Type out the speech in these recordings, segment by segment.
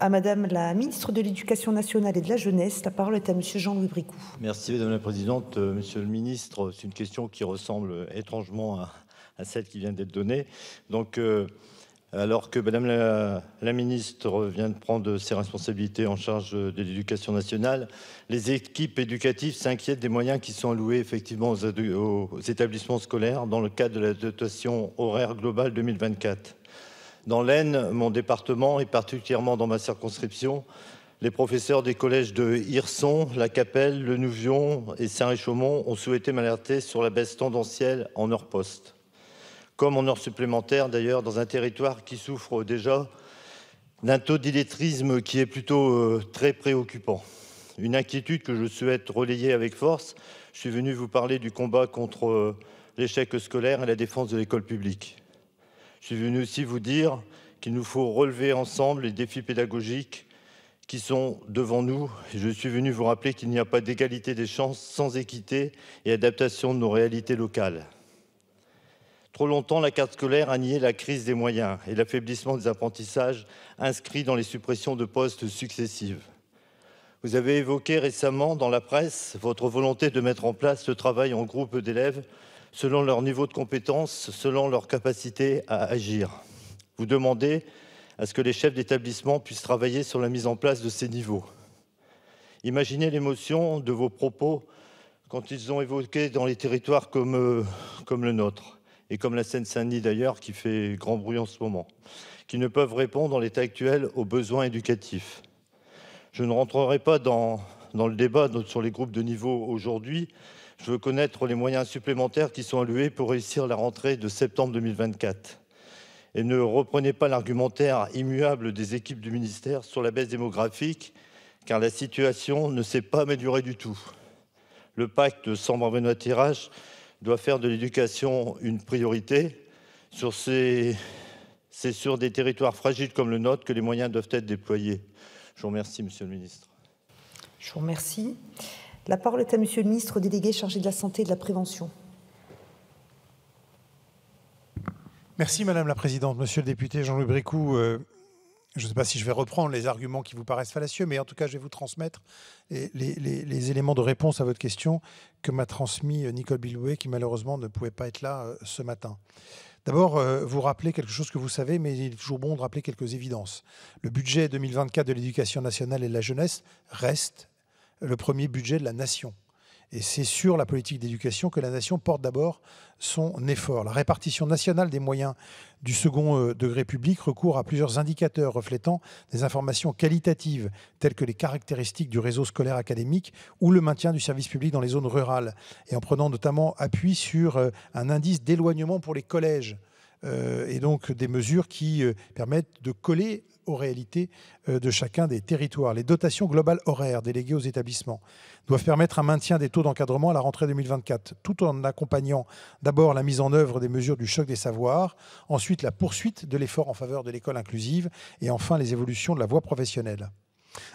à Madame la ministre de l'Éducation nationale et de la jeunesse. La parole est à Monsieur Jean-Louis Bricou. Merci Madame la Présidente. Euh, Monsieur le Ministre, c'est une question qui ressemble euh, étrangement à, celle qui vient d'être donnée. Donc, euh, alors que Madame la, Ministre vient de prendre ses responsabilités en charge de l'éducation nationale, les équipes éducatives s'inquiètent des moyens qui sont alloués effectivement aux établissements scolaires dans le cadre de la dotation horaire globale 2024. Dans l'Aisne, mon département, et particulièrement dans ma circonscription, les professeurs des collèges de Hirson, La Capelle, Le Nouvion et Saint-Richaumont ont souhaité m'alerter sur la baisse tendancielle en heures poste, comme en heures supplémentaires d'ailleurs, dans un territoire qui souffre déjà d'un taux d'illettrisme qui est plutôt euh, très préoccupant. Une inquiétude que je souhaite relayer avec force. Je suis venu vous parler du combat contre euh, l'échec scolaire et la défense de l'école publique. Je suis venu aussi vous dire qu'il nous faut relever ensemble les défis pédagogiques qui sont devant nous. Je suis venu vous rappeler qu'il n'y a pas d'égalité des chances sans équité et adaptation de nos réalités locales. Trop longtemps, la carte scolaire a nié la crise des moyens et l'affaiblissement des apprentissages inscrits dans les suppressions de postes successives. Vous avez évoqué récemment dans la presse votre volonté de mettre en place le travail en groupe d'élèves selon leur niveau de compétence, selon leur capacité à agir. Vous demandez à ce que les chefs d'établissement puissent travailler sur la mise en place de ces niveaux. Imaginez l'émotion de vos propos quand ils ont évoqué dans les territoires comme, euh, comme le nôtre, et comme la Seine-Saint-Denis d'ailleurs, qui fait grand bruit en ce moment, qui ne peuvent répondre en l'état actuel aux besoins éducatifs. Je ne rentrerai pas dans, dans le débat sur les groupes de niveau aujourd'hui, je veux connaître les moyens supplémentaires qui sont alloués pour réussir la rentrée de septembre 2024. Et ne reprenez pas l'argumentaire immuable des équipes du ministère sur la baisse démographique, car la situation ne s'est pas améliorée du tout. Le pacte sans Benoît tirage doit faire de l'éducation une priorité. C'est sur des territoires fragiles comme le nôtre que les moyens doivent être déployés. Je vous remercie, Monsieur le Ministre. Je vous remercie. La parole est à Monsieur le ministre délégué chargé de la Santé et de la Prévention. Merci Madame la Présidente. Monsieur le député Jean-Louis Bricou, euh, je ne sais pas si je vais reprendre les arguments qui vous paraissent fallacieux, mais en tout cas, je vais vous transmettre les, éléments de réponse à votre question que m'a transmis euh, Nicole Bilouet, qui malheureusement ne pouvait pas être là euh, ce matin. D'abord, vous rappelez quelque chose que vous savez, mais il est toujours bon de rappeler quelques évidences. Le budget 2024 de l'éducation nationale et de la jeunesse reste le premier budget de la nation. Et c'est sur la politique d'éducation que la nation porte d'abord son effort. La répartition nationale des moyens du second euh, degré public recourt à plusieurs indicateurs reflétant des informations qualitatives telles que les caractéristiques du réseau scolaire académique ou le maintien du service public dans les zones rurales, et en prenant notamment appui sur euh, un indice d'éloignement pour les collèges euh, et donc des mesures qui permettent de coller aux réalités euh, de chacun des territoires. Les dotations globales horaires déléguées aux établissements doivent permettre un maintien des taux d'encadrement à la rentrée 2024, tout en accompagnant d'abord la mise en œuvre des mesures du choc des savoirs, ensuite la poursuite de l'effort en faveur de l'école inclusive et enfin les évolutions de la voie professionnelle.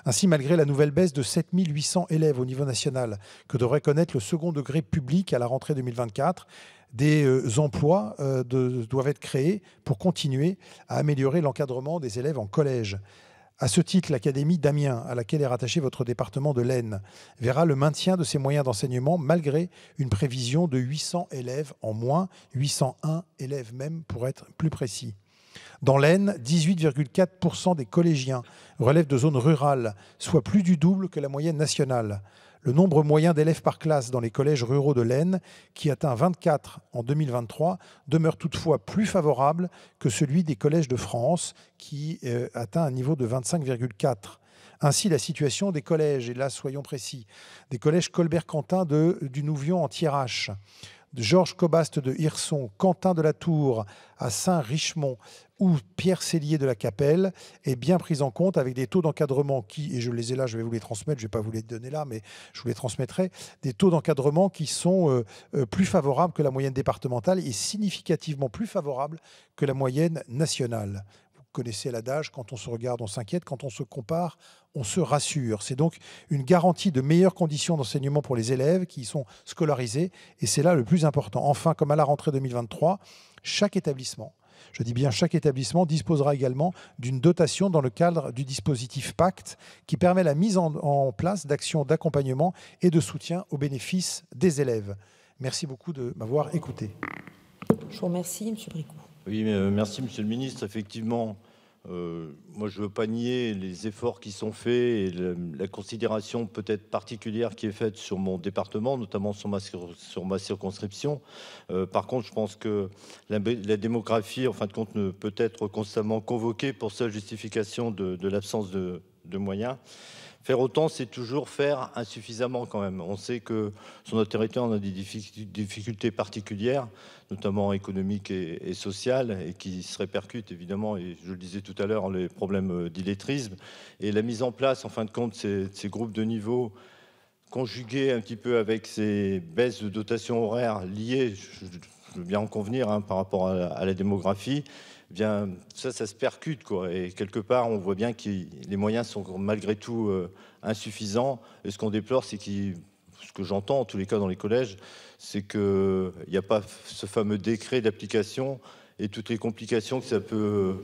Ainsi, malgré la nouvelle baisse de 800 élèves au niveau national que devrait connaître le second degré public à la rentrée 2024, des euh, emplois euh, doivent être créés pour continuer à améliorer l'encadrement des élèves en collège. À ce titre, l'Académie d'Amiens, à laquelle est rattaché votre département de l'Aisne, verra le maintien de ses moyens d'enseignement malgré une prévision de 800 élèves en moins, 801 élèves même pour être plus précis. Dans l'Aisne, 18,4% des collégiens relèvent de zones rurales, soit plus du double que la moyenne nationale. Le nombre moyen d'élèves par classe dans les collèges ruraux de l'Aisne, qui atteint 24 en 2023, demeure toutefois plus favorable que celui des collèges de France, qui euh, atteint un niveau de 25,4. Ainsi, la situation des collèges, et là soyons précis, des collèges Colbert-Quentin de, du Nouvion en Thiérache, Georges Cobaste de Hirson, Quentin de la Tour à Saint-Richemont ou Pierre Cellier de la Capelle est bien prise en compte avec des taux d'encadrement qui, et je les ai là, je vais vous les transmettre, je ne vais pas vous les donner là, mais je vous les transmettrai, des taux d'encadrement qui sont euh, euh, plus favorables que la moyenne départementale et significativement plus favorables que la moyenne nationale connaissez l'adage, quand on se regarde, on s'inquiète, quand on se compare, on se rassure. C'est donc une garantie de meilleures conditions d'enseignement pour les élèves qui sont scolarisés, et c'est là le plus important. Enfin, comme à la rentrée 2023, chaque établissement, je dis bien chaque établissement, disposera également d'une dotation dans le cadre du dispositif Pacte qui permet la mise en, place d'actions d'accompagnement et de soutien au bénéfice des élèves. Merci beaucoup de m'avoir écouté. Je vous remercie, M. Oui, euh, merci Monsieur le Ministre. Effectivement, euh, moi je ne veux pas nier les efforts qui sont faits et la, considération peut-être particulière qui est faite sur mon département, notamment sur ma, circonscription. Euh, par contre, je pense que la, démographie, en fin de compte, ne peut être constamment convoquée pour sa justification de, l'absence de moyens. Faire autant, c'est toujours faire insuffisamment quand même. On sait que sur notre territoire, on a des difficultés particulières, notamment économiques et, sociales, et qui se répercutent évidemment, et je le disais tout à l'heure, les problèmes d'illettrisme. Et la mise en place, en fin de compte, de ces, groupes de niveau conjugués un petit peu avec ces baisses de dotation horaire liées, je veux bien en convenir hein, par rapport à, la démographie, bien ça, ça se percute quoi. Et quelque part, on voit bien que les moyens sont malgré tout euh, insuffisants. Et ce qu'on déplore, c'est que ce que j'entends en tous les cas dans les collèges, c'est qu'il n'y a pas ce fameux décret d'application et toutes les complications que ça peut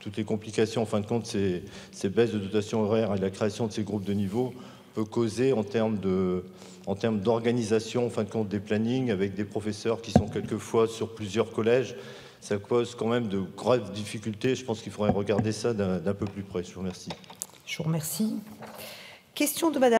toutes les complications, en fin de compte, c'est ces baisses de dotation horaire et la création de ces groupes de niveau peut causer en termes de en termes d'organisation, en fin de compte, des plannings avec des professeurs qui sont quelquefois sur plusieurs collèges. Ça cause quand même de graves difficultés. Je pense qu'il faudrait regarder ça d'un peu plus près. Je vous remercie. Je vous remercie. Question de Madame.